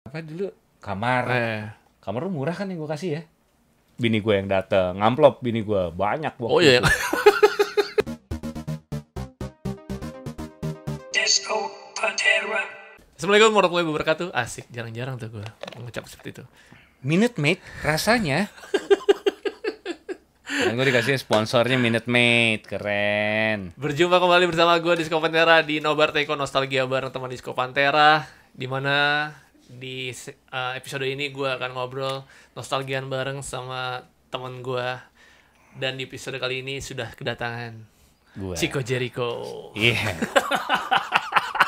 apa dulu kamar eh. kamar lu murah kan yang gue kasih ya bini gue yang dateng ngamplop bini gue banyak waktu oh iya, iya. Assalamualaikum warahmatullahi wabarakatuh asik jarang-jarang tuh gue mengucap seperti itu Minute Maid rasanya Dan gue dikasih sponsornya Minute Maid, keren. Berjumpa kembali bersama gue di Disco Pantera di Nobar Teko Nostalgia bareng teman Disco Pantera. mana di uh, episode ini gue akan ngobrol nostalgian bareng sama temen gue dan di episode kali ini sudah kedatangan gua. Chico Jericho iya yeah.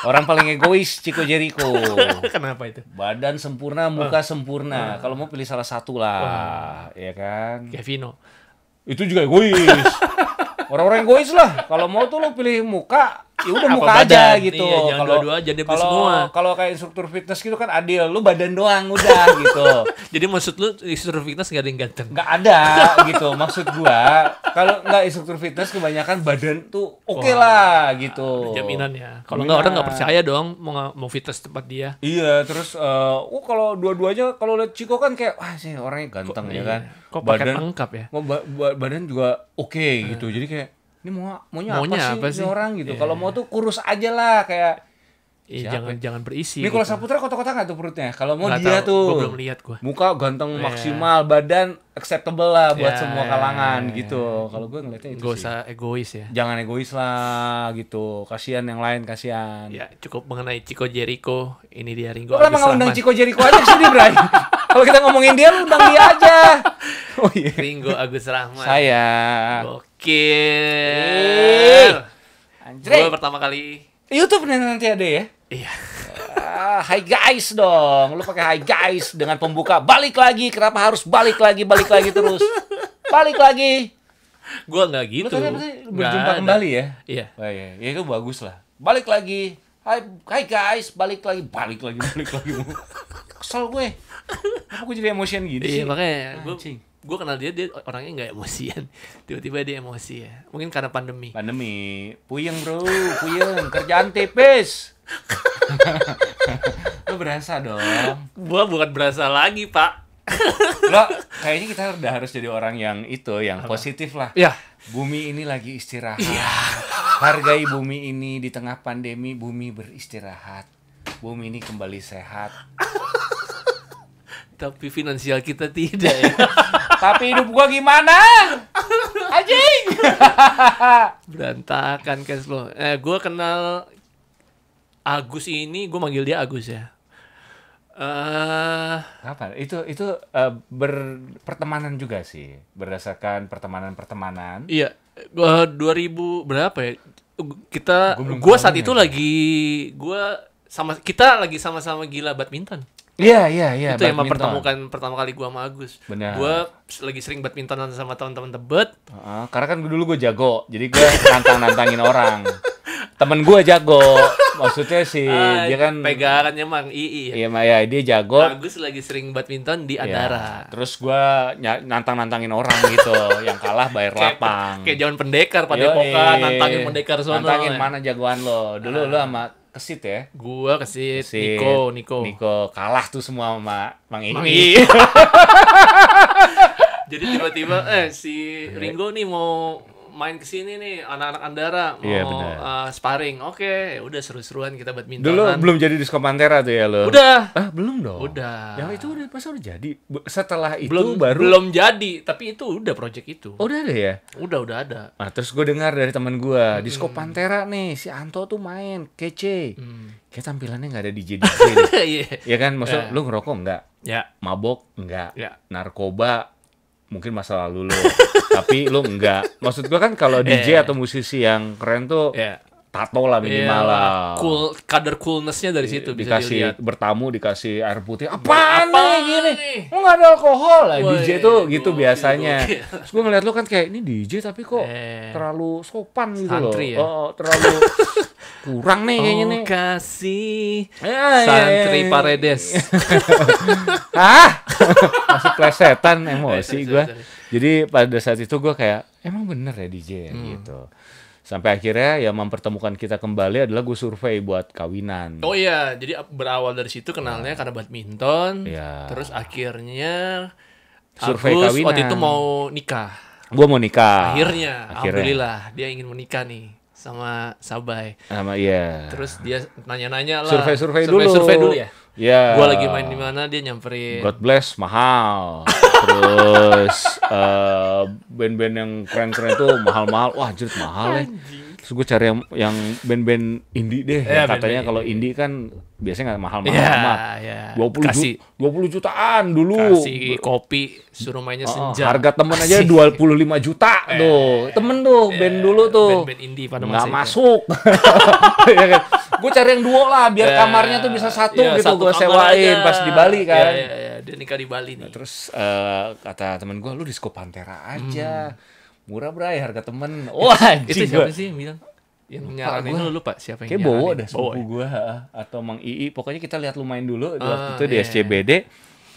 orang paling egois Ciko Jericho kenapa itu badan sempurna oh. muka uh. sempurna Uh. kalau mau pilih salah satu lah uh. ya kan Kevino itu juga egois orang-orang egois lah kalau mau tuh lo pilih muka ya udah muka badan? aja gitu. Iya, jangan dua-dua jadi kalau, semua. Kalau kayak instruktur fitness gitu kan adil, lu badan doang udah gitu. Jadi maksud lu instruktur fitness gak ada yang ganteng? Gak ada gitu. Maksud gua kalau nggak instruktur fitness kebanyakan badan tuh oke okay lah gitu. Jaminan ya. Kalau nggak orang nggak percaya dong mau mau fitness tempat dia. Iya, terus eh, uh, oh kalau dua-duanya kalau lihat Ciko kan kayak wah sih orangnya ganteng kok, ya iya, kan. Kok badan lengkap ya? Ba badan juga oke okay, gitu. Eh. Jadi kayak ini mau maunya, maunya apa, apa sih, apa orang gitu. Yeah. Kalau mau tuh kurus aja lah kayak Iya, jangan jangan berisi. Ini gitu. Saputra kota-kota gak tuh perutnya? Kalau mau gak dia tahu, tuh. belum lihat gua. Muka ganteng yeah. maksimal, badan acceptable lah buat yeah, semua kalangan yeah, gitu. Yeah. Kalau gue ngeliatnya itu Gak usah egois ya. Jangan egois lah gitu. Kasihan yang lain, kasihan. Ya, cukup mengenai Chico Jericho. Ini dia Ringo. Kalau mau undang Chico Jericho aja sini, Bray? Kalau kita ngomongin dia, lu undang dia aja. Oh iya. Yeah. Ringo Agus Rahman. Saya. Oke. Gokil. Anjir. Gue pertama kali. YouTube nih nanti ada ya. Iya. Uh, hi guys dong. Lu pakai hi guys dengan pembuka. Balik lagi. Kenapa harus balik lagi, balik lagi terus? Balik lagi. Gue nggak gitu. Lu berjumpa ada. kembali ya. Iya. Oh, iya. Ya itu bagus lah. Balik lagi. Hai, hai guys, balik lagi, balik lagi, balik lagi. Kesel gue. Kenapa gue jadi emosian gitu iya, sih? Iya, makanya gue gue kenal dia dia orangnya nggak emosian tiba-tiba dia emosi ya mungkin karena pandemi pandemi puyeng bro puyeng kerjaan tipis lo berasa dong gue bukan berasa lagi pak lo kayaknya kita udah harus jadi orang yang itu yang Apa? positif lah ya bumi ini lagi istirahat ya. hargai bumi ini di tengah pandemi bumi beristirahat bumi ini kembali sehat tapi finansial kita tidak ya. Tapi hidup gua gimana? Anjing. Berantakan cash flow. Eh, gua kenal Agus ini, gua manggil dia Agus ya. Uh, apa itu itu uh, eh, pertemanan juga sih berdasarkan pertemanan pertemanan iya uh, 2000 berapa ya kita gua saat itu ya. lagi gua sama kita lagi sama-sama gila badminton Iya iya iya. Itu badminton. yang mempertemukan pertama kali gua sama Agus. Benar. Gua lagi sering badmintonan sama teman-teman tebet. Uh, karena kan dulu gue jago, jadi gua nantang nantangin orang. Temen gua jago, maksudnya sih ah, uh, dia kan pegangannya Mang Ii. Iya Maya, dia jago. Agus lagi sering badminton di iya, Andara. Iya. Terus gue nantang nantangin orang gitu, yang kalah bayar lapang. Kayak, jangan pendekar pada pokoknya nantangin pendekar soalnya. Nantangin ya. mana jagoan lo? Dulu uh. Ah. lo sama kesit ya gua kesit, kesit Niko Niko Niko kalah tuh semua sama Mang Ini jadi tiba-tiba eh si iya. Ringo nih mau main ke sini nih anak-anak Andara mau yeah, iya, eh, uh, sparring. Oke, okay, udah seru-seruan kita buat badminton. Dulu belum jadi disko Pantera tuh ya lo. Udah. Ah, belum dong. Udah. Yang itu udah pas udah jadi. Setelah itu belum, baru Belum jadi, tapi itu udah project itu. Oh, udah ada ya? Udah, udah ada. Nah, terus gue dengar dari teman gue, hmm. disko Pantera nih si Anto tuh main kece. Hmm. Kayak tampilannya nggak ada DJ DJ. Iya yeah. kan? Maksud yeah. lu ngerokok enggak? Ya. Yeah. Mabok enggak? Ya. Yeah. Narkoba mungkin masa lalu lo tapi lo enggak maksud gua kan kalau iya, DJ yeah. atau musisi yang keren tuh yeah tato lah minimal yeah, lah. Cool kader coolnessnya dari situ bisa dikasih dilihat. bertamu dikasih air putih. apa nih gini? Lu nggak ada alkohol lah DJ iya, tuh gitu biasanya. Gua, Terus gue ngeliat lu kan kayak ini DJ tapi kok eh, terlalu sopan gitu loh. Ya? Oh, oh terlalu kurang nih kayaknya nih. Oh, kasih eh, iya, santri ya, ya, paredes. ah, masih plesetan emosi gue. Jadi pada saat itu gue kayak emang bener ya DJ ya? hmm. gitu sampai akhirnya ya mempertemukan kita kembali adalah gue survei buat kawinan. Oh iya, jadi berawal dari situ kenalnya ya. karena badminton, ya. terus akhirnya survei Agus, kawinan. Waktu itu mau nikah. Gue mau nikah. Akhirnya, akhirnya, alhamdulillah dia ingin menikah nih sama Sabai. Sama iya. Terus dia nanya-nanya lah. Survei-survei dulu. Survei dulu ya. Iya. Yeah. Gua lagi main di mana dia nyamperin. God bless mahal. Terus band eh, band-band yang keren-keren itu mahal-mahal. Wah, anjir mahal ya. Terus gue cari yang yang band-band indie deh. Yeah, katanya kalau indie kan biasanya nggak mahal-mahal yeah, amat. Yeah. 20 Kasih. Ju jutaan dulu. Kasih kopi suruh mainnya senja. harga temen aja dua puluh lima juta eh, tuh. Temen tuh yeah, band eh, dulu tuh. Band-band indie pada masa Nggak masuk. Ya kan? gue cari yang duo lah biar yeah. kamarnya tuh bisa satu yeah, gitu gue sewain aja. pas di Bali ya, kan. yeah, yeah, yeah. dia nikah di Bali nih. Nah, terus uh, kata temen gue lu disco Pantera aja. Hmm. Murah bray harga temen. Wah, itu, itu siapa sih yang bilang? yang nyaranin gue lu lupa siapa yang kayak bawa ada sepupu ya? gue atau mang ii pokoknya kita lihat lu main dulu uh, waktu ah, itu yeah. di iya, SCBD iya.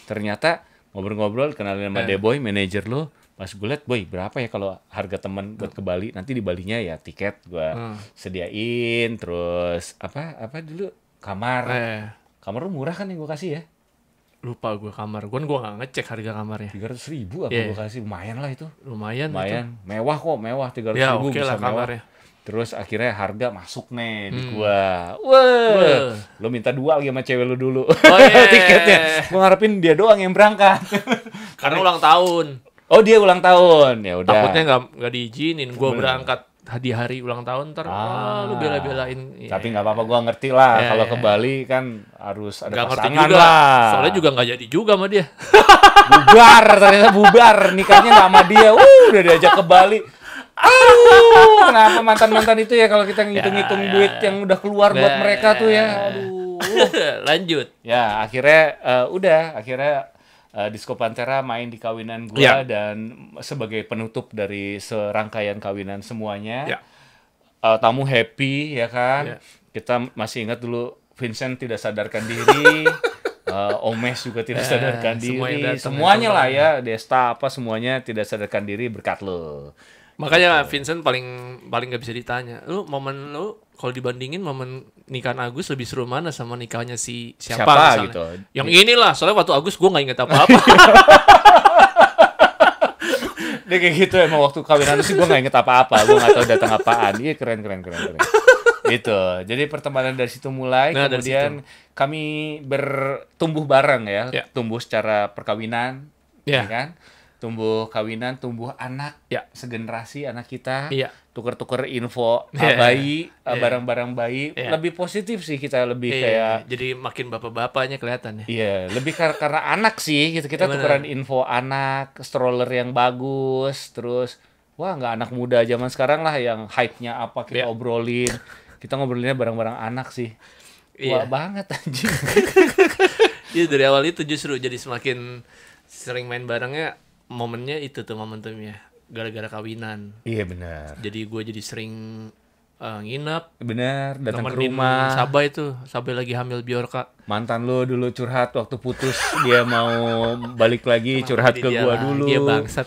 ternyata ngobrol-ngobrol kenalin sama yeah. Deboy manajer lu pas gue liat boy berapa ya kalau harga teman buat ke Bali nanti di Balinya ya tiket gue hmm. sediain terus apa apa dulu kamar eh. kamar lu murah kan yang gue kasih ya lupa gue kamar gue gue nggak ngecek harga kamarnya tiga ratus ribu apa yeah. gue kasih lumayan lah itu lumayan lumayan itu. mewah kok mewah tiga ratus ya, ribu okay bisa lah, mewah terus akhirnya harga masuk nih di hmm. gua wah lo minta dua lagi sama cewek lo dulu oh, yeah. tiketnya gue ngarepin dia doang yang berangkat karena ulang tahun Oh dia ulang tahun ya udah. Takutnya nggak nggak diizinin. Gue berangkat di hari ulang tahun ter. ah, lu bela-belain tapi nggak ya, apa-apa gue ngerti lah ya, kalau ya. ke iya. Bali kan harus ada gak pasangan juga. lah soalnya juga nggak jadi juga sama dia bubar ternyata bubar nikahnya nggak sama dia uh udah diajak ke Bali Aduh, kenapa mantan-mantan itu ya kalau kita ya, ngitung-ngitung ya, duit ya. yang udah keluar nah, buat ya, mereka tuh ya, ya aduh lanjut ya akhirnya uh, udah akhirnya uh, Disco Pantera main di kawinan gue yeah. dan sebagai penutup dari serangkaian kawinan semuanya yeah. Ya. uh, tamu happy ya kan yeah. kita masih ingat dulu Vincent tidak sadarkan diri uh, Omes juga tidak eh, sadarkan diri semuanya, semuanya lah ya Desta apa semuanya tidak sadarkan diri berkat lo makanya gitu. Vincent paling paling nggak bisa ditanya lu momen lu kalau dibandingin momen nikahan Agus lebih seru mana sama nikahnya si siapa, siapa gitu. Yang inilah, soalnya waktu Agus gue gak inget apa-apa. Dia kayak gitu emang waktu kawinan sih gue gak inget apa-apa, gue gak tau datang apaan. Iya keren keren keren keren. gitu. Jadi pertemanan dari situ mulai, nah, kemudian situ. kami bertumbuh bareng ya, ya. tumbuh secara perkawinan, ya. ya kan? Tumbuh kawinan, tumbuh anak, ya. segenerasi anak kita. Iya tuker-tuker info yeah. bayi barang barang-barang bayi yeah. lebih positif sih kita lebih yeah. kayak jadi makin bapak-bapaknya kelihatan ya iya yeah. lebih kar karena anak sih gitu kita yeah, iya, tukeran info anak stroller yang bagus terus wah nggak anak muda zaman sekarang lah yang hype-nya apa kita yeah. obrolin kita ngobrolinnya barang-barang anak sih yeah. wah banget anjing Iya dari awal itu justru jadi semakin sering main barangnya momennya itu tuh momentumnya gara-gara kawinan. Iya benar. Jadi gue jadi sering uh, nginep. Benar, datang ke rumah. Sabai itu, Sabai lagi hamil Biorka. Mantan lo dulu curhat waktu putus, dia mau balik lagi curhat ke gue dulu. Iya bangsat.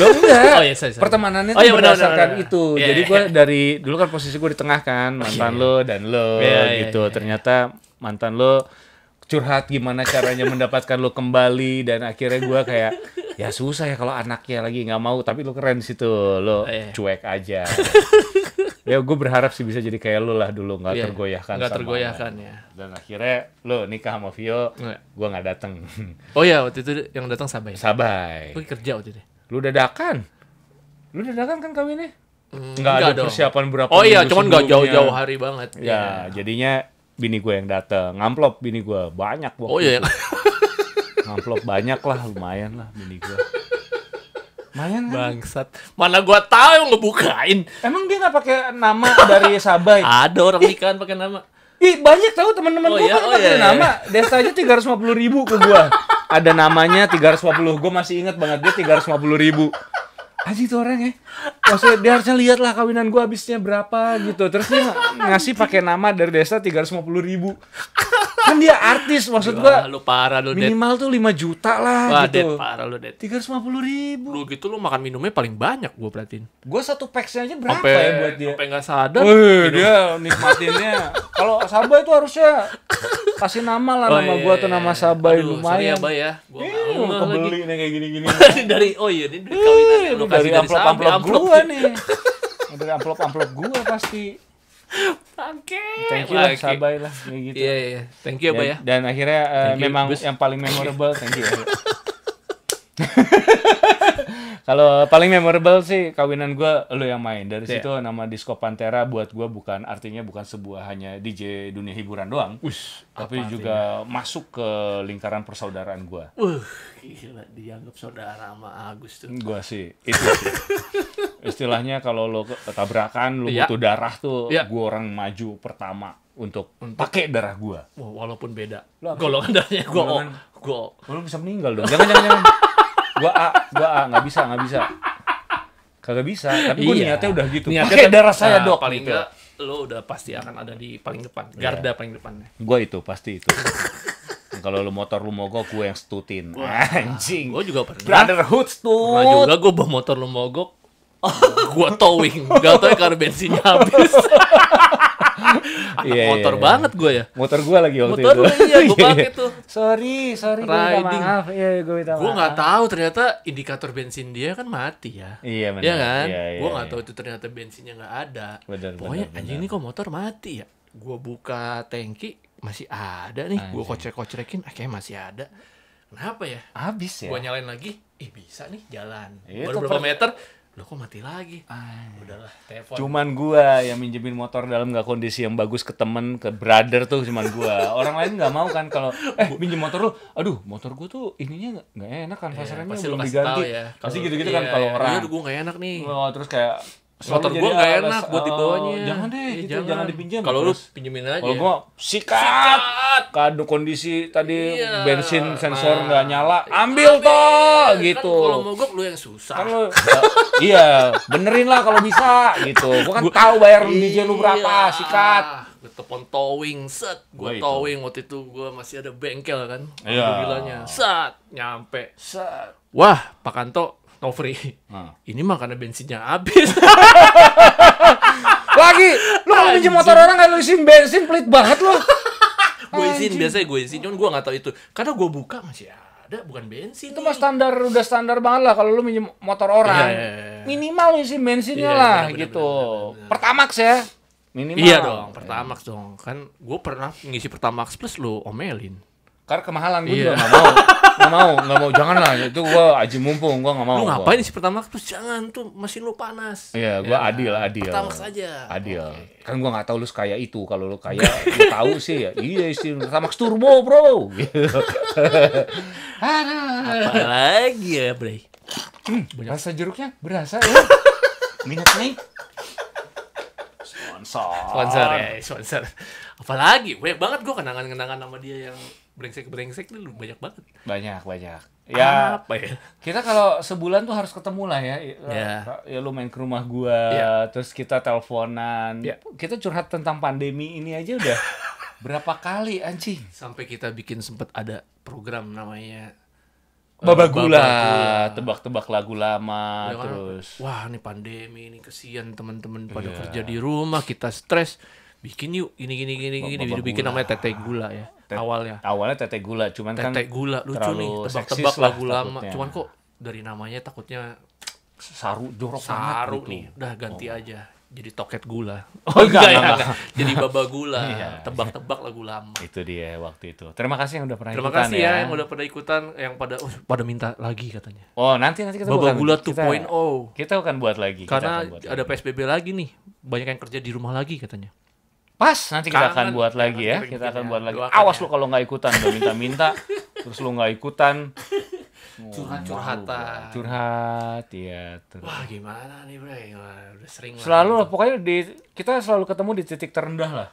Lo enggak. oh, iya, sorry, sorry. Pertemanannya oh, iya, benar, berdasarkan benar, benar. itu. Yeah, jadi iya. gue dari dulu kan posisi gue di tengah kan, iya, mantan iya. lo dan lo yeah, gitu. Yeah, yeah, Ternyata mantan lo curhat gimana caranya mendapatkan lo kembali dan akhirnya gue kayak ya susah ya kalau anaknya lagi nggak mau tapi lo keren sih tuh lo oh, iya. cuek aja ya gue berharap sih bisa jadi kayak lo lah dulu nggak yeah, tergoyahkan nggak tergoyahkan ya dan akhirnya lo nikah sama Vio iya. gue nggak dateng oh ya waktu itu yang datang Sabai Sabai gue kerja waktu itu lu dadakan lu dadakan kan kawinnya mm, nggak ada dong. persiapan berapa oh iya cuman nggak jauh-jauh hari banget ya, ya. jadinya bini gue yang dateng ngamplop bini gue banyak waktu oh iya ngamplop banyak lah lumayan lah bini gue lumayan kan? bangsat mana gue tahu yang ngebukain emang dia nggak pakai nama dari Sabai ada orang nikahan pakai nama Ih banyak tau teman-teman oh, gue iya, kan oh, pakai iya, nama. Iya, iya. Desa aja tiga ratus lima puluh ribu ke gue. Ada namanya tiga ratus lima puluh. Gue masih ingat banget dia tiga ratus lima puluh ribu. aja itu orang ya maksudnya dia harusnya lihat lah kawinan gue habisnya berapa gitu terus dia ngasih pakai nama dari desa tiga ratus lima puluh ribu kan dia artis maksud gue lu parah lu minimal dead. tuh 5 juta lah Wah, gitu dead, parah lu dead tiga ratus lima puluh ribu lu gitu lu makan minumnya paling banyak gue perhatiin gue satu packsnya aja berapa ampe, ya buat dia sampai nggak sadar Wih, dia nikmatinnya kalau Sabah itu harusnya kasih nama lah oh, nama iya. gue atau iya, nama iya. Sabah Aduh, lumayan sorry ya, Bay, ya. gue eh, mau kebeli nih kayak gini-gini dari oh iya ini dari kawinan lu kasih dari amplop amplop amplop gua ya? nih dari amplop amplop gua pasti Oke. Thank you lah, sabai lah, kayak gitu. Iya, iya. Thank you, Abah ya. Dan akhirnya uh, memang you, yang paling memorable, thank you. Kalau paling memorable sih kawinan gua lo yang main. Dari yeah. situ nama Disco Pantera buat gua bukan artinya bukan sebuah hanya DJ dunia hiburan doang. Ush, tapi juga masuk ke lingkaran persaudaraan gua. Uh, gila dianggap saudara sama Agus tuh. Gue sih itu sih. Istilahnya kalau lo tabrakan lo yeah. butuh darah tuh, yeah. gue orang maju pertama untuk, pakai darah gua. Walaupun beda. Lo golongan darahnya gue. Gue. Lo bisa meninggal dong. Jangan jangan jangan gua A gua A nggak bisa nggak bisa kagak bisa tapi gue iya. niatnya udah gitu niatnya Pake darah saya nah, dok paling gitu. enggak lo udah pasti akan ada di paling depan iya. garda yeah. paling depannya gue itu pasti itu kalau lu motor lu mogok gue yang stutin Wah, anjing gue juga pernah brotherhood stut pernah juga gue bawa motor lu mogok gue towing gak tau ya karena bensinnya habis Anak yeah, motor yeah. Iya. banget gue ya. Motor gue lagi waktu motor itu. Motor iya, gue iya. pakai itu. Sorry, sorry. Riding. Maaf. Iya, iya gue minta maaf. Gue nggak tahu ternyata indikator bensin dia kan mati ya. Iya benar. Iya kan? Yeah, yeah, gue nggak tahu itu ternyata bensinnya gak ada. Bener, Pokoknya bener, anjing ini kok motor mati ya. Gue buka tangki masih ada nih. Gue kocek-kocekin, akhirnya ah, masih ada. Kenapa ya? Habis ya. Gue nyalain lagi. Ih bisa nih jalan. Baru berapa meter lo kok mati lagi Ay. udahlah telepon cuman gua yang minjemin motor dalam gak kondisi yang bagus ke temen ke brother tuh cuman gua orang lain nggak mau kan kalau eh minjem motor lo aduh motor gua tuh ininya nggak enak kan yeah, belum diganti tahu ya. pasti gitu-gitu kan iya, kan kalau iya, orang Iya gua nggak enak nih oh, terus kayak Motor gue gak enak buat oh, dibawanya. Oh, jangan deh, iya, gitu, jangan. jangan dipinjam. Kalau lu pinjemin aja. Kalau gua sikat. Kado kondisi tadi iya. bensin sensor nggak nah. nyala, iya, ambil, ambil. toh kan gitu. Kalau mogok lu yang susah. Kan lu, ya, iya, benerin lah kalau bisa gitu. Gua kan tahu bayar iya. DJ lu berapa, sikat gue telepon towing set gue towing waktu itu gue masih ada bengkel kan iya. Yeah. bilangnya set nyampe set wah Pak Kanto Nofri Uh. Ah. ini mah karena bensinnya habis lagi lu kalau minjem motor orang nggak lu isi bensin pelit banget lu gue izin biasanya gue izin cuman gue gak tahu itu karena gue buka masih ada bukan bensin itu mah standar udah standar banget lah kalau lu minjem motor orang yeah, yeah, yeah. Iya. minimal isi bensinnya yeah, iya, lah bener, gitu pertamax ya minimal iya dong pertamax dong kan gue pernah ngisi pertamax plus lu omelin karena kemahalan gue yeah. juga gak mau. gak mau, gak mau. Jangan lah. Itu gue aji mumpung. Gue gak mau. Lu ngapain gua. sih pertama Terus jangan tuh. Mesin lu panas. Iya, yeah, gue yeah. adil, adil. Pertamax aja. Adil. Okay. Kan gue gak tahu lu sekaya itu. Kalau lu kaya, lu tahu sih ya. Iya sih. Pertamax turbo, bro. Apa lagi ya, bre Hmm, rasa jeruknya berasa ya. Minat nih. Sponsor. Sponsor ya, sponsor. Apalagi, banyak banget gue kenangan-kenangan sama dia yang brengsek-brengsek itu banyak banget. Banyak, banyak. Ya, apa ya? Kita kalau sebulan tuh harus ketemu lah ya. Ya, ya lu main ke rumah gua, ya. terus kita teleponan. Ya. Kita curhat tentang pandemi ini aja udah berapa kali anjing. Sampai kita bikin sempet ada program namanya eh, Baba gula, tebak-tebak lagu lama, ya, kan? terus. Wah, ini pandemi, ini kesian teman-teman pada yeah. kerja di rumah, kita stres bikin yuk gini gini gini gini bikin gula. namanya tete gula ya Te awalnya awalnya tete gula cuman tete kan gula lucu nih tebak-tebak lah lama cuman kok dari namanya takutnya saru jorok saru nih gitu. udah ganti oh. aja jadi toket gula oh, oh enggak, enggak, enggak, jadi baba gula iya, iya. tebak-tebak lagu lama itu dia waktu itu terima kasih yang udah pernah terima ikutan kasih ya, ya. yang udah pada ikutan yang pada oh, pada minta lagi katanya oh nanti nanti kita baba bukan, gula 2.0 kita, oh. kita akan buat lagi karena buat ada psbb lagi nih banyak yang kerja di rumah lagi katanya Pas nanti kita akan buat lagi ya. Kita akan buat lagi. Awas ya. lu kalau nggak ikutan, udah minta-minta terus lu nggak ikutan. curhat-curhatan. Curhat, iya. Terus. Wah, gimana nih, Bre? Udah sering Selalu gitu. lah, pokoknya di kita selalu ketemu di titik terendah lah.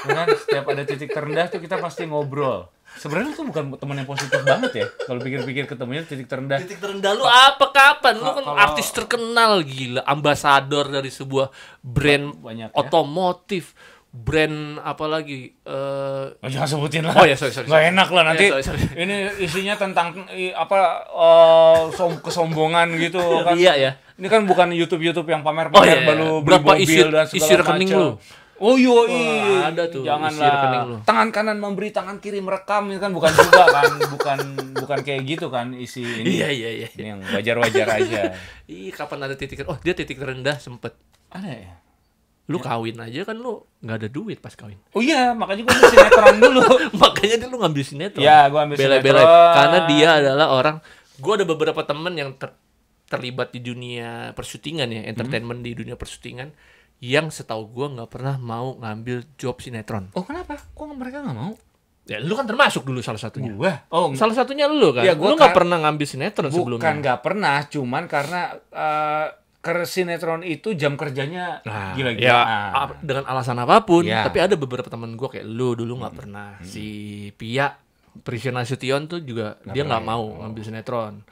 kan setiap ada titik terendah tuh kita pasti ngobrol Sebenarnya tuh bukan teman yang positif banget ya. Kalau pikir-pikir ketemunya titik terendah. Titik terendah lu apa kapan? Lu kan artis terkenal gila, ambasador dari sebuah brand Banyak, ya. otomotif. brand apa lagi? Uh... jangan sebutin lah. Oh ya, sorry, sorry. Gak enak lah ya, nanti. yeah, sorry, sorry. Ini isinya tentang apa uh, kesombongan gitu kan. Iya ya. Ini kan bukan YouTube YouTube yang pamer-pamer oh, iya, iya. berapa mobil isi, dan segala isi rekening macam. lu? Oh iya, iya. ada tuh. Janganlah. Tangan kanan memberi, tangan kiri merekam ini ya kan bukan juga kan, bukan bukan kayak gitu kan isi ini. Iya, iya, iya. Ini yang wajar-wajar aja. Ih, kapan ada titik oh dia titik rendah sempet. Ada ya? lu ya. kawin aja kan lu nggak ada duit pas kawin oh iya makanya gua ambil sinetron dulu makanya dia lu ngambil sinetron Iya gua ambil bela -bela. sinetron karena dia adalah orang gua ada beberapa temen yang ter terlibat di dunia persyutingan ya entertainment hmm. di dunia persyutingan yang setahu gue nggak pernah mau ngambil job sinetron. Oh kenapa? Kok mereka nggak mau? Ya lu kan termasuk dulu salah satunya. Gua. Oh, salah satunya lu kan. Ya, gua lu nggak pernah ngambil sinetron bukan sebelumnya. Bukan nggak pernah, cuman karena uh, eh, ke sinetron itu jam kerjanya nah, gila-gila. Ya, nah. dengan alasan apapun, ya. tapi ada beberapa temen gua kayak lu dulu nggak hmm. pernah. Hmm. Si Pia Prisiona Sution tuh juga gak dia nggak mau ngambil sinetron.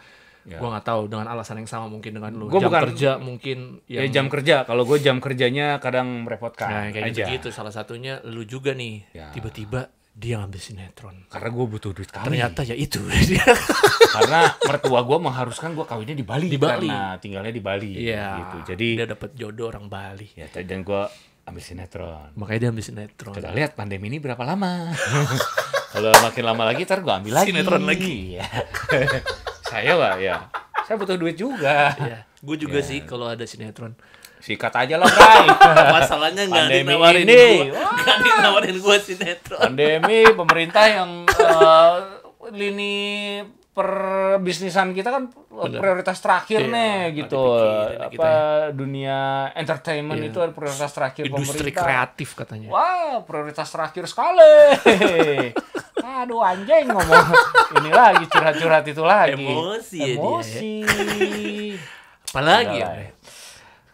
Yeah. Gue nggak tahu dengan alasan yang sama mungkin dengan lu. Gua jam bukan, kerja mungkin. Ya, yang... Ya jam kerja. Kalau gue jam kerjanya kadang merepotkan. Nah kayak gitu aja. gitu. Salah satunya lu juga nih. tiba ya. Tiba-tiba dia ngambil sinetron. Karena gue butuh duit kali Ternyata ya itu. karena mertua gue mengharuskan gue kawinnya di Bali. Di Bali. Karena tinggalnya di Bali. Iya. Gitu. Jadi dia dapat jodoh orang Bali. Ya dan gue ambil sinetron. Makanya dia ambil sinetron. Kita lihat pandemi ini berapa lama. Kalau makin lama lagi ntar gue ambil lagi. Sinetron lagi. Iya. saya lah ya saya butuh duit juga ya, gue juga ya. sih kalau ada sinetron sikat aja lah Bray masalahnya nggak ditawarin ini nggak ditawarin gue sinetron pandemi pemerintah yang uh, lini perbisnisan kita kan Bener. prioritas terakhir iya, nih gitu pikir, apa ya. dunia entertainment iya. itu prioritas terakhir industri pemerintah. kreatif katanya wah prioritas terakhir sekali Aduh anjing ngomong ini lagi curhat-curhat itu lagi. Emosi. Ya Emosi. Ya Apalagi ya.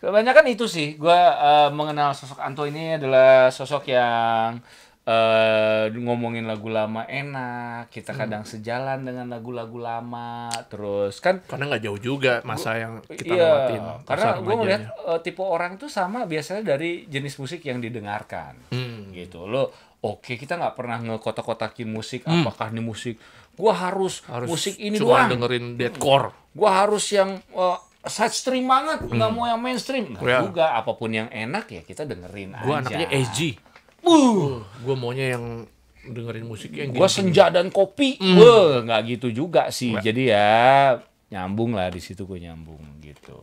Kebanyakan itu sih. Gue uh, mengenal sosok Anto ini adalah sosok yang uh, ngomongin lagu lama enak. Kita hmm. kadang hmm. sejalan dengan lagu-lagu lama. Terus kan karena nggak jauh juga masa gua, yang kita iya, lewatin. Karena gue melihat uh, eh, tipe orang tuh sama biasanya dari jenis musik yang didengarkan. Hmm. Gitu. Lo Oke, kita nggak pernah ngekotak-kotakin musik. Hmm. Apakah ini musik? Gua harus, harus musik ini cuma doang. dengerin hmm. deadcore. Gua harus yang uh, eh, stream banget, hmm. mau yang mainstream. Nggak yeah. juga. Apapun yang enak ya kita dengerin gua aja. Gua anaknya SG. Uh, gua maunya yang dengerin musik yang gua gini. senja dan kopi. Hmm. uh, nggak gitu juga sih. Jadi ya nyambung lah di situ gue nyambung gitu.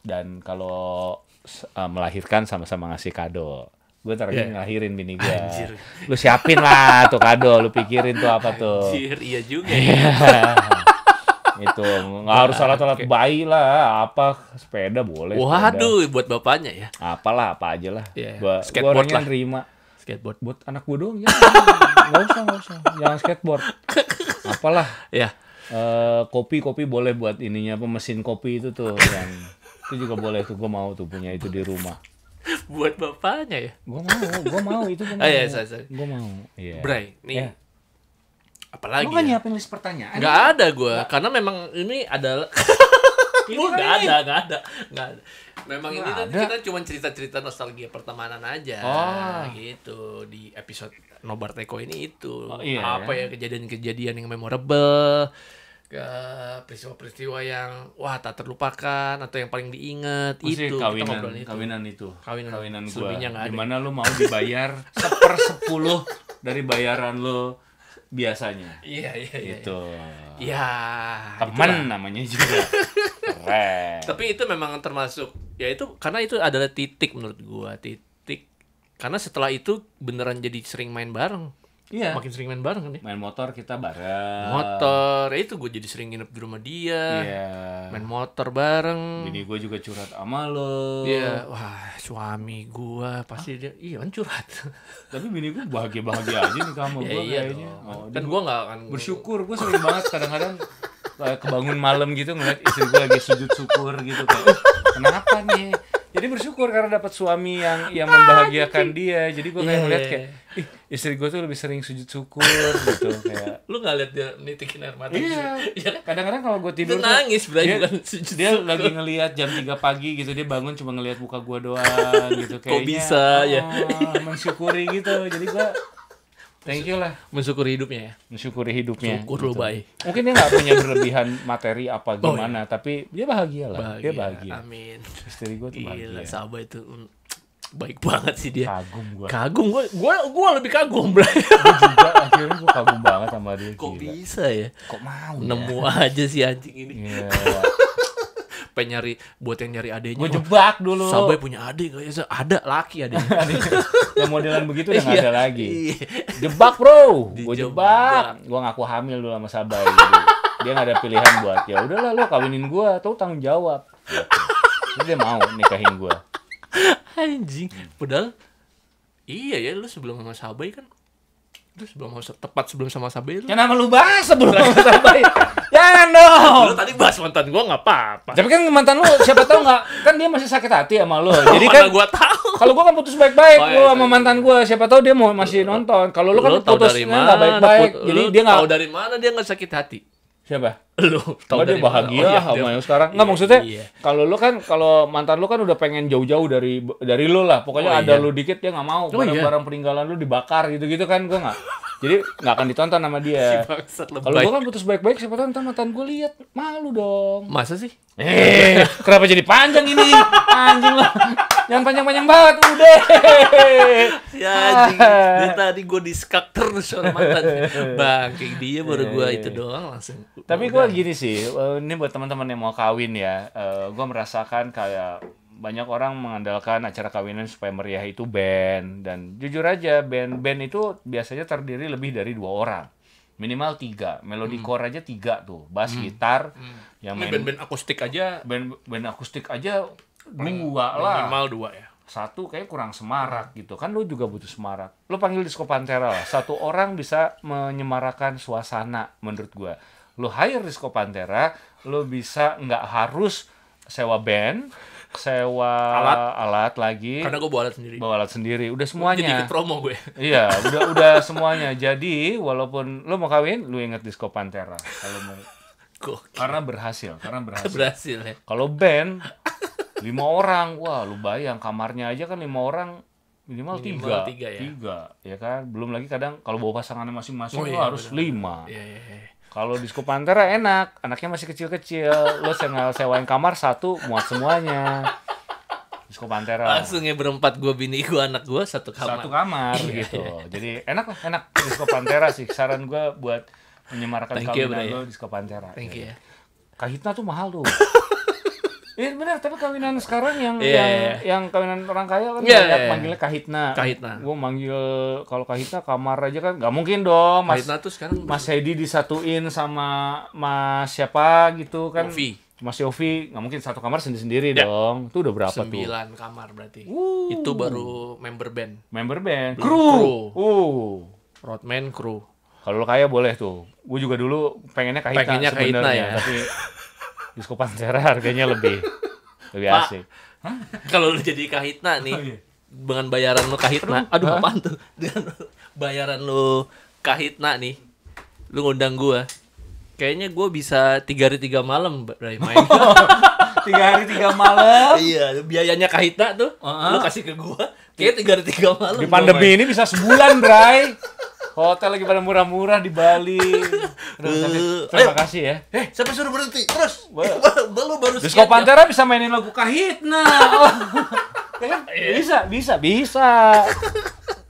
Dan kalau uh, melahirkan sama-sama ngasih kado gue terakhir yeah. ngelahirin bini gue Anjir. lu siapin lah tuh kado lu pikirin tuh apa tuh Anjir, iya juga ya. iya. itu nggak harus nah, alat alat okay. bayi lah apa sepeda boleh waduh sepeda. buat bapaknya ya apalah apa aja lah yeah. Iya. skateboard gua lah nerima skateboard buat anak gue dong. ya nggak usah nggak usah jangan skateboard apalah ya yeah. uh, kopi kopi boleh buat ininya apa mesin kopi itu tuh yang itu juga boleh tuh gue mau tuh punya itu di rumah buat bapaknya ya gue mau gue mau itu gue oh, iya, mau ah, iya, gue mau yeah. Bray nih yeah. apalagi lu kan ya? nyiapin list pertanyaan nggak ya? ada gue karena memang ini adalah ini nggak ada nggak ada nggak ada memang gak ini ada. kita cuma cerita-cerita nostalgia pertemanan aja oh. gitu di episode nobar teko ini itu oh, iya, apa ya kejadian-kejadian yang memorable peristiwa-peristiwa yang wah tak terlupakan atau yang paling diingat itu kawinan, itu. kawinan itu kawinan, kawinan gua dimana lu mau dibayar seper sepuluh dari bayaran lu biasanya iya iya iya itu iya, gitu. iya teman namanya juga keren tapi itu memang termasuk ya itu karena itu adalah titik menurut gua titik karena setelah itu beneran jadi sering main bareng Iya. Makin sering main bareng kan ya. Main motor kita bareng. Motor. Ya itu gue jadi sering nginep di rumah dia. Iya. Main motor bareng. Ini gue juga curhat sama lo. Iya. Wah, suami gue pasti Hah? dia iya kan curhat. Tapi bini gue bahagia-bahagia aja nih kamu ya gue iya kayaknya. Oh, Dan gue gak akan bersyukur gue sering banget kadang-kadang eh, kebangun malam gitu ngeliat istri gue lagi sujud syukur gitu kayak kenapa nih jadi bersyukur karena dapat suami yang yang membahagiakan ah, dia jadi gue kayak yeah. ngeliat iya, kayak iya. ih istri gue tuh lebih sering sujud syukur gitu kayak lu nggak lihat dia nitikin air mata iya, iya kan? kadang-kadang kalau gue tidur dia nangis berarti dia, sujud dia syukur. lagi ngeliat jam 3 pagi gitu dia bangun cuma ngeliat buka gue doang gitu kayaknya. kok bisa ya? oh, ya mensyukuri gitu jadi gue Thank you lah. Mensyukuri hidupnya ya. Mensyukuri hidupnya. Syukur lo gitu. baik. Mungkin dia nggak punya berlebihan materi apa gimana, oh, iya. tapi dia bahagia lah. Bahagia. Dia bahagia. Amin. Istri gue tuh bahagia. Gila, sahabat itu mm, baik banget sih dia. Kagum gue. Kagum gue. Gue gue lebih kagum Gue juga akhirnya gue kagum banget sama dia. Kok Gila. bisa ya? Kok mau? Nemu ya? aja si anjing ini. Yeah sampai nyari buat yang nyari adiknya. Gue jebak dulu. Sabai punya adik gak ya? Ada laki adik. Gitu. yang modelan begitu udah iya. ada lagi. Iya. jebak bro, gue jebak. Gue ngaku hamil dulu sama Sabai. dia nggak ada pilihan buat ya udahlah lo kawinin gue, tau tanggung jawab. Jadi gitu. Dia mau nikahin gue. Anjing, padahal Iya ya, lu sebelum sama Sabai kan Lu sebelum sama tepat sebelum sama Sabai lu. Kenapa ya lu bahas sebelum sama Sabai? bahas mantan gue nggak apa-apa. Tapi kan mantan lu siapa tahu nggak kan dia masih sakit hati sama lu. Jadi kan gue tahu. Kalau gue kan putus baik-baik oh, iya, iya sama iya. mantan gue siapa tahu dia mau masih nonton. Kalau lu kan putus nggak baik-baik. Jadi dia nggak tahu dari mana dia nggak sakit hati. Siapa? lu tau dia bahagia oh, iya, sama dia, yang sekarang nggak iya, maksudnya iya. kalau lu kan kalau mantan lu kan udah pengen jauh-jauh dari dari lu lah pokoknya oh, ada iya. lu dikit dia nggak mau barang-barang oh, iya. peninggalan lu dibakar gitu-gitu kan gue nggak jadi nggak akan ditonton sama dia si kalau gue kan putus baik-baik siapa tahu mantan, mantan gue lihat malu dong masa sih eh kenapa jadi panjang ini anjing lah yang panjang-panjang banget udah. Si ya, anjing. Dia tadi gue diskak terus sama mantan. Bang, kayak dia baru gue eh. itu doang langsung. Tapi gue gini sih, eh, ini buat teman-teman yang mau kawin ya, uh, eh, gue merasakan kayak banyak orang mengandalkan acara kawinan supaya meriah itu band dan jujur aja band band itu biasanya terdiri lebih dari dua orang minimal tiga melodi hmm. core aja tiga tuh bass hmm. gitar hmm. yang main band-band akustik aja band band akustik aja dua lah minimal dua ya satu kayak kurang semarak gitu kan lu juga butuh semarak lu panggil disco pantera lah satu orang bisa menyemarakan suasana menurut gua lu hire Risco Pantera lu bisa nggak harus sewa band sewa alat alat lagi karena gue bawa alat sendiri bawa alat sendiri udah semuanya jadi ikut promo gue iya udah udah semuanya jadi walaupun lu mau kawin lu inget disco pantera kalau mau Gokil. karena berhasil karena berhasil, berhasil ya. kalau band lima orang wah lu bayang kamarnya aja kan lima orang minimal, tiga tiga ya. ya kan belum lagi kadang kalau bawa pasangannya masing-masing oh, iya, harus lima iya, iya, iya. Kalau di Pantera enak, anaknya masih kecil-kecil. Lo sewain kamar satu muat semuanya. Disco Pantera. Langsung ya berempat gue bini gue anak gue satu kamar. Satu kamar iya, gitu. Iya. Jadi enak lah enak di Pantera sih saran gue buat menyemarakan Thank lo ya. Disco Pantera. Thank iya. ya. you. Kahitna tuh mahal tuh. Iya benar, tapi kawinan sekarang yang yeah, yang, yeah. Iya. yang kawinan orang kaya kan yeah, banyak yeah. Iya. manggilnya kahitna. Kahitna. Gue manggil kalau kahitna kamar aja kan nggak mungkin dong. Mas, kahitna tuh sekarang Mas Hedi disatuin sama Mas siapa gitu kan. Yofi. Mas Yofi nggak mungkin satu kamar sendiri-sendiri yeah. dong. Itu udah berapa Sembilan tuh? Sembilan kamar berarti. Uh. Itu baru member band. Member band. Kru. Uh. Rodman kru. Kalau kaya boleh tuh. Gue juga dulu pengennya kahitna, pengennya kahitna ya. tapi Disco Pantera harganya lebih lebih Pak, asik. Kalau lu jadi kahitna nih, oh, iya. dengan bayaran lu kahitna, aduh, apaan tuh? Dengan bayaran lu kahitna nih, lu ngundang gua. Kayaknya gua bisa tiga hari tiga malam, Rai main. tiga hari tiga malam. iya, biayanya kahitna tuh, uh -huh. lu kasih ke gua. Kayak tiga hari tiga malam. Di pandemi ini bisa sebulan, Bray. hotel lagi pada murah-murah di Bali. Eh, eh, terima kasih ya. Eh, siapa suruh berhenti? Terus. Belum baru Disko Pantera bisa mainin lagu Kahitna. Ya kan? iya. bisa, bisa, bisa.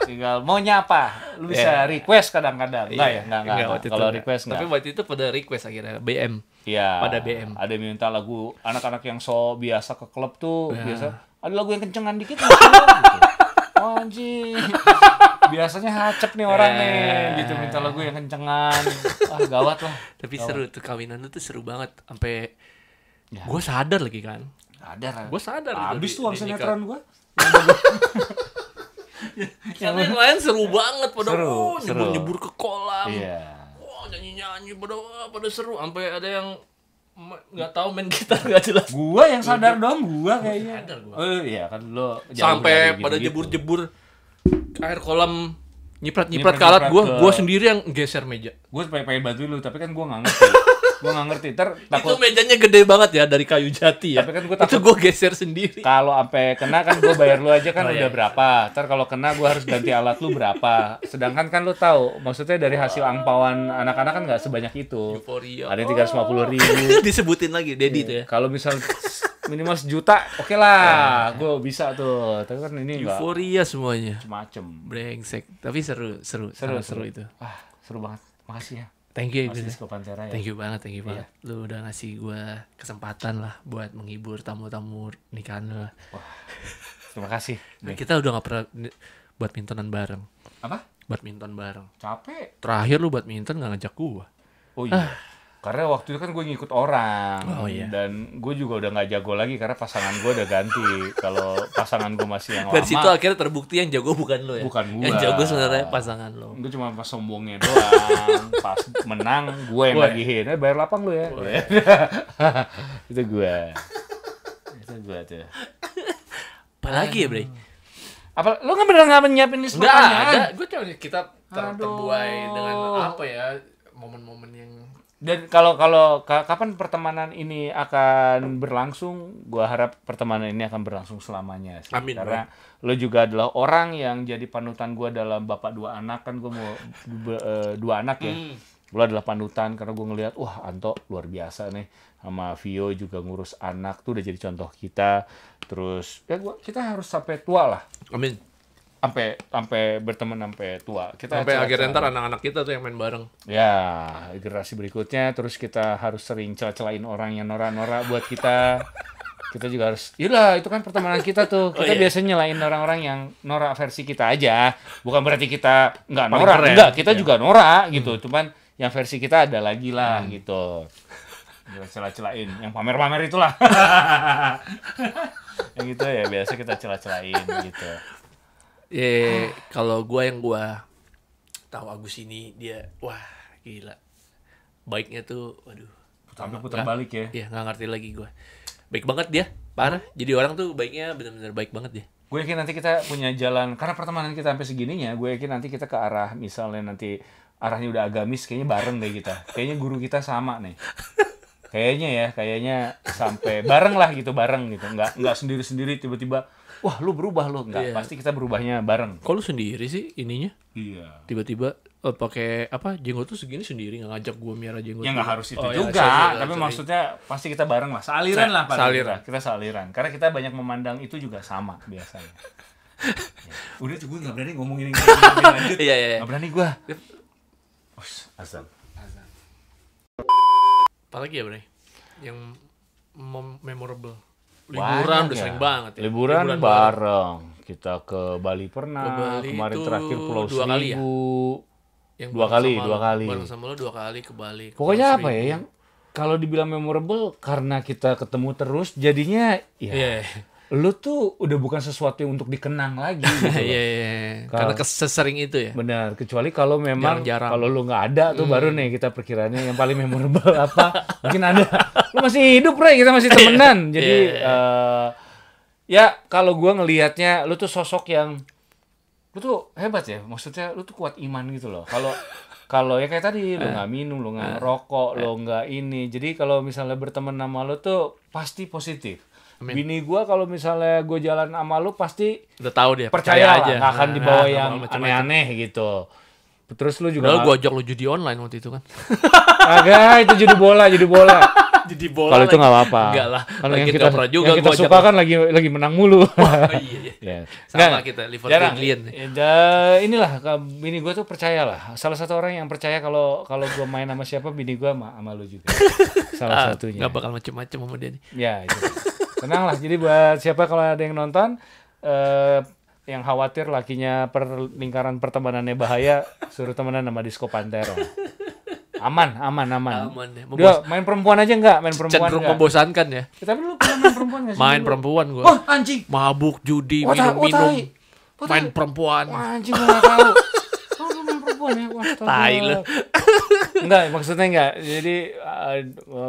Tinggal mau nyapa, lu bisa yeah. request kadang-kadang. Enggak yeah. ya, enggak enggak. Kalau request enggak. Tapi waktu itu pada request akhirnya BM. Iya. Pada BM. Ada yang minta lagu anak-anak yang so biasa ke klub tuh, yeah. biasa. Ada lagu yang kencengan dikit. oh biasanya hacep nih orang eh. nih gitu minta lagu yang kencengan ah gawat lah tapi gawat. seru tuh kawinan tuh seru banget sampai ya. gue sadar lagi kan sadar gue sadar abis tuh uang sinetron gue yang lain seru banget pada seru, oh, nyebur nyebur ke kolam yeah. oh nyanyi nyanyi pada pada seru sampai ada yang nggak tahu main gitar nggak jelas gua yang sadar dong gua kayaknya gua. oh iya kan lo sampai pada jebur-jebur air kolam nyiprat nyiprat, kalat ke alat gua ke... gua sendiri yang geser meja gua supaya pengen bantu lu tapi kan gua nggak ngerti gue gak ngerti ter takut... itu mejanya gede banget ya dari kayu jati ya tapi kan gue takut... itu gue geser sendiri kalau sampai kena kan gue bayar lu aja kan oh, udah iya. berapa ter kalau kena gue harus ganti alat lu berapa sedangkan kan lu tahu maksudnya dari hasil angpawan anak-anak kan nggak sebanyak itu Euphoria. ada tiga ratus lima puluh oh. ribu disebutin lagi deddy iya. yeah. tuh ya kalau misal minimal sejuta oke okay lah iya. gue bisa tuh tapi kan ini euforia semuanya macem brengsek tapi seru seru seru seru, seru itu ah seru banget makasih ya Thank you Francisco Pantera ya. Thank you banget, thank you iya. banget. Lu udah ngasih gue kesempatan lah buat menghibur tamu-tamu nikahan lu. Wah. Terima kasih. nah, Kita udah gak pernah buat mintonan bareng. Apa? Badminton bareng. Capek. Terakhir lu badminton gak ngajak gua. Oh iya. Ah karena waktu itu kan gue ngikut orang oh, iya. dan gue juga udah nggak jago lagi karena pasangan gue udah ganti kalau pasangan gue masih yang lama dari situ akhirnya terbukti yang jago bukan lo ya bukan gue yang jago sebenarnya pasangan lo gue cuma pas sombongnya doang pas menang gue yang hein eh bayar lapang lo ya iya. itu gue itu gue aja. Apa lagi ya bre apa lo nggak pernah nggak menyiapin ini semua ada gue cuma kita ter terbuai dengan apa ya momen-momen yang dan kalau kalau kapan pertemanan ini akan berlangsung, gua harap pertemanan ini akan berlangsung selamanya sih. Amin. Karena bro. lo juga adalah orang yang jadi panutan gua dalam bapak dua anak kan gua mau dua, eh, dua anak ya. hmm. Lo adalah panutan karena gua ngelihat wah Anto luar biasa nih sama Vio juga ngurus anak tuh udah jadi contoh kita. Terus ya gua kita harus sampai tua lah. Amin sampai sampai berteman sampai tua. Kita sampai akhirnya ntar anak-anak kita tuh yang main bareng. Ya, generasi berikutnya terus kita harus sering celah-celahin orang yang norak-norak buat kita. kita juga harus yaudah itu kan pertemanan kita tuh oh, kita oh, iya. biasanya nyalain orang-orang yang norak versi kita aja bukan berarti kita nggak norak nggak enggak kita iya. juga norak gitu hmm. cuman yang versi kita ada lagi lah hmm. gitu celah-celahin yang pamer-pamer itulah yang gitu ya biasa kita celah-celahin gitu ya, ya, ya. Ah. kalau gue yang gue tahu Agus ini dia wah gila baiknya tuh waduh tapi putar balik ya iya nggak ngerti lagi gue baik banget dia parah jadi orang tuh baiknya benar-benar baik banget dia gue yakin nanti kita punya jalan karena pertemanan kita sampai segininya gue yakin nanti kita ke arah misalnya nanti arahnya udah agamis kayaknya bareng deh kita kayaknya guru kita sama nih kayaknya ya kayaknya sampai bareng lah gitu bareng gitu nggak nggak sendiri sendiri tiba-tiba wah lu berubah lu nggak yeah. pasti kita berubahnya bareng kok lu sendiri sih ininya iya yeah. tiba-tiba uh, pakai apa jenggot tuh segini sendiri nggak ngajak gua miara jenggot ya nggak harus itu oh, iya, juga ya, sorry, tapi sorry. maksudnya pasti kita bareng lah saliran Sa lah saliran kita saliran karena kita banyak memandang itu juga sama biasanya ya. udah tuh gue nggak berani ngomongin yang lanjut iya, iya, iya. nggak berani gue azan azan apalagi ya Bray yang memorable liburan banyak. udah ya. sering banget ya. Liburan, liburan bareng. bareng. Kita ke Bali pernah. Ke Bali Kemarin itu terakhir Pulau dua Seribu. Kali ya? Yang dua kali, dua lo, kali. Bareng sama lo dua kali ke Bali. Ke Pokoknya Pulau apa ya, Seribu. ya yang kalau dibilang memorable karena kita ketemu terus jadinya ya. Yeah lu tuh udah bukan sesuatu yang untuk dikenang lagi gitu. yeah, yeah. Kalo, Karena sesering itu ya. Benar, kecuali kalau memang kalau lu nggak ada tuh hmm. baru nih kita perkiranya yang paling memorable apa. Mungkin ada. Lu masih hidup, Ray, kita masih iya. temenan. Jadi yeah, yeah, Uh, ya kalau gua ngelihatnya lu tuh sosok yang lu tuh hebat ya. Maksudnya lu tuh kuat iman gitu loh. Kalau kalau ya kayak tadi lu eh. nggak minum, lu nggak eh. rokok, lo lu eh. nggak ini. Jadi kalau misalnya berteman sama lu tuh pasti positif Amin. Bini gue kalau misalnya gue jalan sama lu pasti udah tahu dia percaya, percaya aja. Gak akan nah, dibawa nah, yang aneh-aneh gitu. Terus lu juga Lalu gue ajak lu judi online waktu itu kan. Agak itu judi bola, judi bola. judi bola. Kalau itu nggak apa-apa. Enggak lah. Kalau yang kita pernah juga yang kita suka kan lagi lagi menang mulu. Oh, iya. iya. yeah. Sama gak, kita Liverpool jarang, Ya, inilah bini gue tuh percaya lah. Salah satu orang yang percaya kalau kalau gue main sama siapa bini gue sama, sama lu juga. Salah ah, satunya. Gak bakal macem-macem sama dia nih. Ya, itu tenang lah jadi buat siapa kalau ada yang nonton eh yang khawatir lakinya per lingkaran pertemanannya bahaya suruh temenan sama Disco Pantero aman aman aman, aman ya. Membos- main perempuan aja enggak main perempuan cenderung enggak. membosankan ya. Eh, tapi lu pernah main perempuan enggak sih main perempuan gua oh anjing mabuk judi minum-minum oh, oh, oh, main perempuan oh, anjing gua tahu pun ya. Tai lu. Enggak, maksudnya enggak. Jadi uh,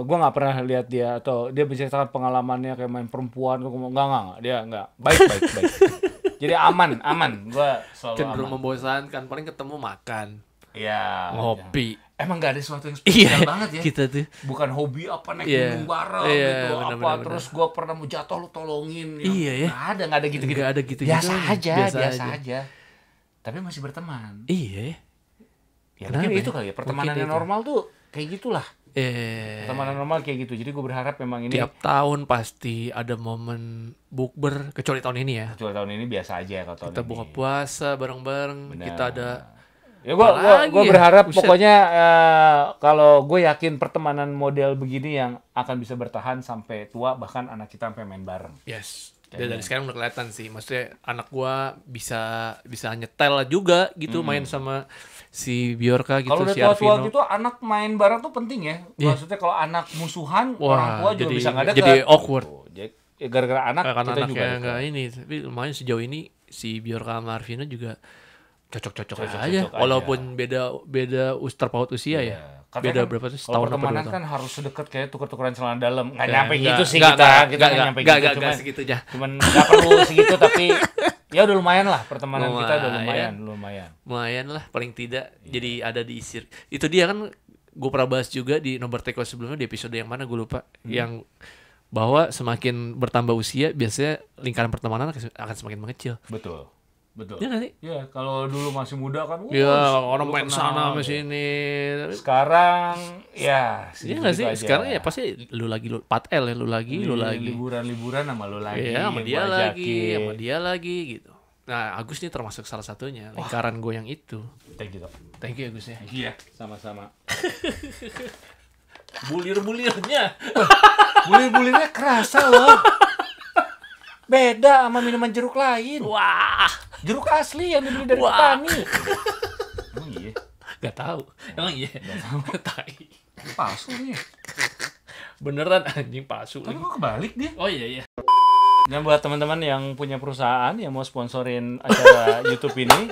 gua nggak pernah lihat dia atau dia menceritakan pengalamannya kayak main perempuan gua enggak enggak, enggak. dia enggak. Baik, baik, baik. Jadi aman, aman. Gua selalu cenderung aman. membosankan, paling ketemu makan. Iya. Ngopi. Ya emang gak ada sesuatu yang iya, spesial iya, banget ya kita tuh bukan hobi apa naik yeah. gunung bareng yeah, gitu bener, apa bener, terus gue pernah mau jatuh lu tolongin yang iya ya gak ada gak ada gitu gitu gak ada gitu biasa gitu, aja biasa, biasa aja. aja tapi masih berteman iya ya Kenapa mungkin ya? itu kali ya pertemanan yang normal tuh kayak gitulah eh, pertemanan normal kayak gitu jadi gue berharap memang ini tiap tahun pasti ada momen bukber kecuali tahun ini ya kecuali tahun ini biasa aja kalau tahun kita ini. buka puasa bareng-bareng kita ada ya gue gua, gua ya? berharap Buset. pokoknya uh, kalau gue yakin pertemanan model begini yang akan bisa bertahan sampai tua bahkan anak kita sampai main bareng yes dan dari sekarang udah kelihatan sih, maksudnya anak gua bisa bisa nyetel juga gitu hmm. main sama si Biorka gitu kalo si Arvino. Kalau waktu gitu anak main bareng tuh penting ya. Yeah. Maksudnya kalau anak musuhan Wah, orang tua jadi, juga bisa enggak ada Jadi awkward. Oh, jadi ya Gara-gara anak Karena kita anak juga gitu. ini, tapi main sejauh ini si Biorka sama Arvino juga cocok-cocok aja. aja. Walaupun beda beda us terpaut usia yeah. ya iya beda kan, berapa sih setahun kalau pertemanan kan harus sedekat kayak tukar-tukaran celana dalam nggak ya, nyampe enggak, gitu sih Gak kita enggak, kita nggak nyampe enggak, gitu enggak, cuman cuman nggak perlu segitu tapi ya udah lumayan lah pertemanan lumayan, kita udah lumayan iya. lumayan lumayan lah paling tidak ya. jadi ada di isir itu dia kan gue pernah bahas juga di nomor teko sebelumnya di episode yang mana gue lupa hmm. yang bahwa semakin bertambah usia biasanya lingkaran pertemanan akan semakin mengecil betul Betul. Iya gak sih? Iya, kalau dulu masih muda kan. Iya, orang main sana sama gitu. sini. Tapi... Sekarang ya Iya gak gitu sih? Sekarang ya pasti lu lagi lu 4L ya, lu lagi, Li, lu iya, lagi. Liburan-liburan sama lu lagi. Iya, sama dia lagi, sama dia lagi gitu. Nah, Agus ini termasuk salah satunya. Lingkaran gue yang itu. Thank you, Tok. Thank you, Agus ya. Iya, sama-sama. Bulir-bulirnya. Bulir-bulirnya kerasa loh. Beda sama minuman jeruk lain. Wah. Jeruk asli yang dibeli dari Wah. petani. Emang iya? Gak tau. Emang iya. Gak tahu. Pasu nih. Ya? Beneran anjing palsu. Tapi kok kebalik dia? Oh iya iya. Dan buat teman-teman yang punya perusahaan yang mau sponsorin acara YouTube ini,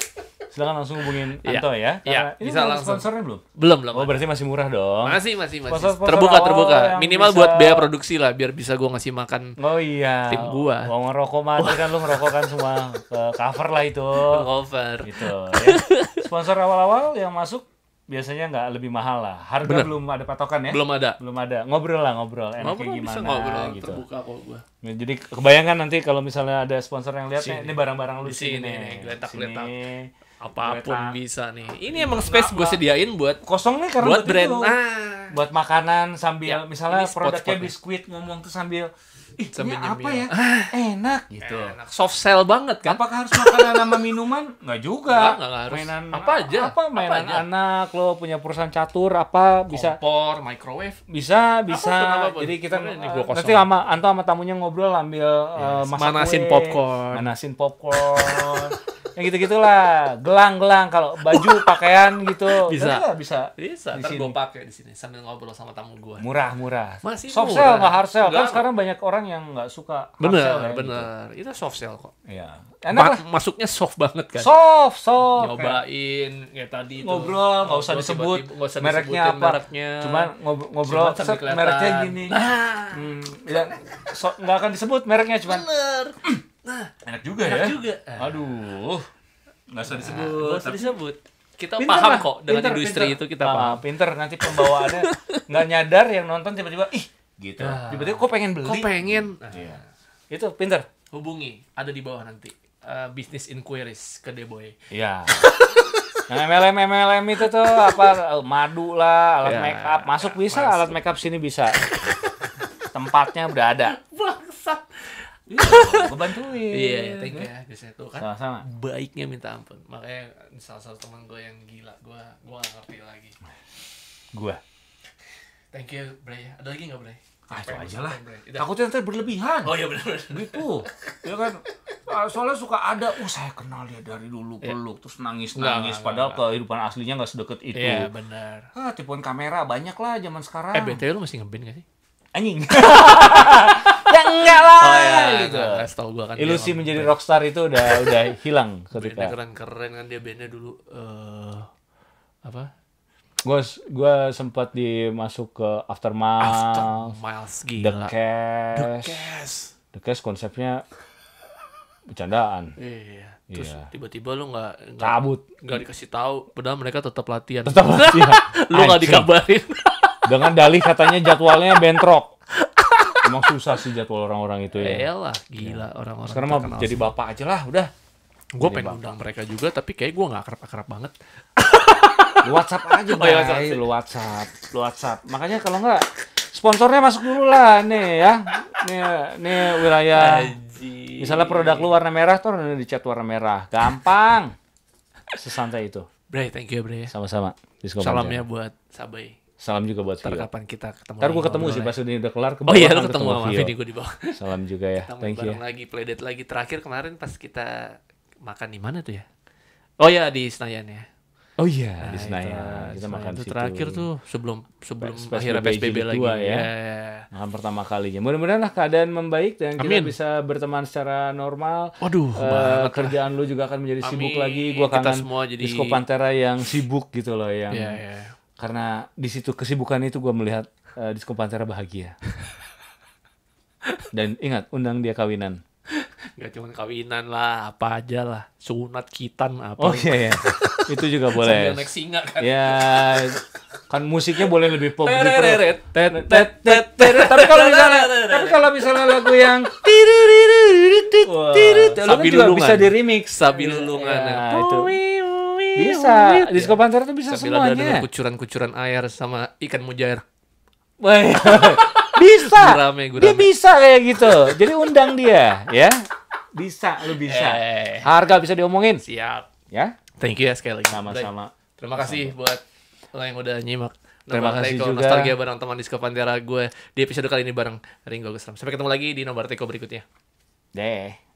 silakan langsung hubungin iya. Anto ya. Iya, ya, bisa langsung. Sponsornya belum? Belum, belum. Oh, berarti masih murah dong. Masih, masih, masih. Sponsor, sponsor terbuka, terbuka. Minimal bisa... buat biaya produksi lah biar bisa gue ngasih makan. Oh iya. Tim gua. Bawa ngerokok mati kan lu ngerokok kan semua. cover lah itu. Cover. Gitu ya. Sponsor awal-awal yang masuk biasanya nggak lebih mahal lah. Harga Bener. belum ada patokan ya? Belum ada. Belum ada. Ngobrol lah ngobrol. Enaknya ngobrol gimana? Bisa ngobrol gitu. terbuka kok gua. Ya, jadi kebayangkan nanti kalau misalnya ada sponsor yang lihat eh, ini barang-barang lu di sini. Nih, geletak, sini apapun bisa nih ini iya. emang space gue sediain buat kosong nih karena buat, buat brand Ah. buat makanan sambil ya, misalnya produknya ya. biskuit ngomong tuh sambil Ih, sambil ini apa ya? Ah, enak gitu. Enak. Soft sell banget kan? Apakah harus makanan sama minuman? Nggak juga. Nggak, nggak harus. Mainan apa aja? Apa mainan apa aja. anak lo punya perusahaan catur apa bisa? Kompor, microwave. Bisa, bisa. Apa, Jadi kita uh, nanti sama Anto sama tamunya ngobrol ambil ya, uh, manasin popcorn. Manasin popcorn. yang gitu gitulah gelang gelang kalau baju pakaian gitu bisa Bener, bisa bisa ntar gue pakai di sini sambil ngobrol sama tamu gue murah murah masih soft murah. sell nggak hard sell kan sekarang banyak orang yang nggak suka hard bener sell, bener gitu. itu soft sell kok Iya. enak Ma lah. masuknya soft banget kan soft soft nyobain kayak, kayak tadi itu. ngobrol nggak usah disebut tiba -tiba, usah mereknya apa mereknya cuma ngobrol cuman set, mereknya gini nah. hmm, ya, nggak so, akan disebut mereknya cuma bener Nah, enak juga enak ya. Enak juga. Aduh. Enggak usah nah, disebut. Nggak usah disebut. Kita pinter paham lah. kok dengan pinter, industri pinter. itu kita paham. paham. Pinter nanti pembawaannya nggak nyadar yang nonton tiba-tiba ih gitu. Nah. Tiba-tiba kok pengen beli. Kok pengen. Nah. Iya. Itu pinter. Hubungi ada di bawah nanti. Uh, business inquiries ke Deboy. Iya. Nah, MLM MLM itu tuh apa eh, madu lah, alat ya, make masuk bisa, masuk. alat makeup sini bisa. Tempatnya berada. Bang. Iya, gue bantuin. Iya, iya ya, thank nah. ya biasanya tuh kan. Sama-sama. Baiknya minta ampun. Makanya salah satu teman gue yang gila, gue gue gak ngerti lagi. Gue. Thank you, Bray. Ada lagi nggak Bray? Ah, itu aja lah. Takutnya nanti berlebihan. Oh iya benar. Gitu. ya kan. Ah, soalnya suka ada, oh saya kenal dia dari dulu iya. peluk, terus nangis-nangis. Padahal enggak, kehidupan aslinya nggak sedekat itu. Iya, benar. Ah, tipuan kamera banyak lah zaman sekarang. Eh, BTW lu masih ngeband gak sih? Anjing. ya enggak lah oh, ya, gitu. Enggak, tahu gua kan Ilusi menjadi band. rockstar itu udah udah hilang ketika. Bandnya keren-keren kan dia bandnya dulu uh, apa? Gue gue sempat dimasuk ke After Miles, After Miles gila. The Cash. The Cash. The Cash konsepnya bercandaan. Iya. Terus yeah. tiba-tiba lu nggak cabut, nggak dikasih tahu. Padahal mereka tetap latihan. Tetap latihan. lu nggak dikabarin. Dengan dalih katanya jadwalnya bentrok. Emang susah sih jadwal orang-orang itu ya. lah, iya. gila orang-orang. Sekarang mah jadi sih. bapak aja lah, udah. Gue pengen undang mereka juga, tapi kayak gue gak akrab-akrab banget. lu WhatsApp aja, oh, ya, WhatsApp. Lu WhatsApp, lu WhatsApp. Makanya kalau nggak sponsornya masuk dulu lah nih ya. Nih, nih wilayah. Misalnya produk lu warna merah tuh udah dicat warna merah. Gampang. Sesantai itu. Bre, thank you ya, Bre. Sama-sama. Salamnya buat Sabai. Salam juga buat Ntar Vio. kapan kita ketemu Ntar gue ketemu sih pas ini udah kelar. Oh iya, ketemu, ketemu sama video. gue di bawah. Salam juga ya. Ketemu Thank you. Ya. lagi, playdate lagi. Terakhir kemarin pas kita makan di mana tuh ya? Oh iya, di Senayan ya. Oh iya, nah, di Senayan. Itu, kita Senayan makan itu situ. terakhir tuh sebelum sebelum Spes akhir PSBB lagi. Dua, ya. ya. Nah, pertama kalinya. Mudah-mudahan lah keadaan membaik dan Amin. kita bisa berteman secara normal. Waduh, uh, kerjaan lu juga akan menjadi Amin. sibuk lagi. Gua kangen kita semua jadi... Disko Pantera yang sibuk gitu loh yang. Yeah, yeah karena di situ kesibukan itu gue melihat uh, disco Pantera bahagia dan ingat undang dia kawinan Gak cuma kawinan lah, apa aja lah, sunat kitan apa. Oh iya, iya. itu juga boleh. naik singa kan. Ya, kan musiknya boleh lebih pop gitu. Tapi kalau misalnya, tapi kalau misalnya lagu yang tiru tiru tiru tiru, bisa tiru tiru tiru tiru bisa diskopantera ya. disco Pantera tuh bisa Sambil semuanya ada kucuran-kucuran air sama ikan mujair bisa gurame, gurame. dia bisa kayak gitu jadi undang dia ya bisa lu bisa eh. harga bisa diomongin siap ya thank you ya sekali lagi sama-sama terima kasih sama. buat lo yang udah nyimak Terima kasih Teko, juga. Nostalgia bareng teman Disco Pantera gue di episode kali ini bareng Ringo Gusram. Sampai ketemu lagi di nomor Teko berikutnya. Deh.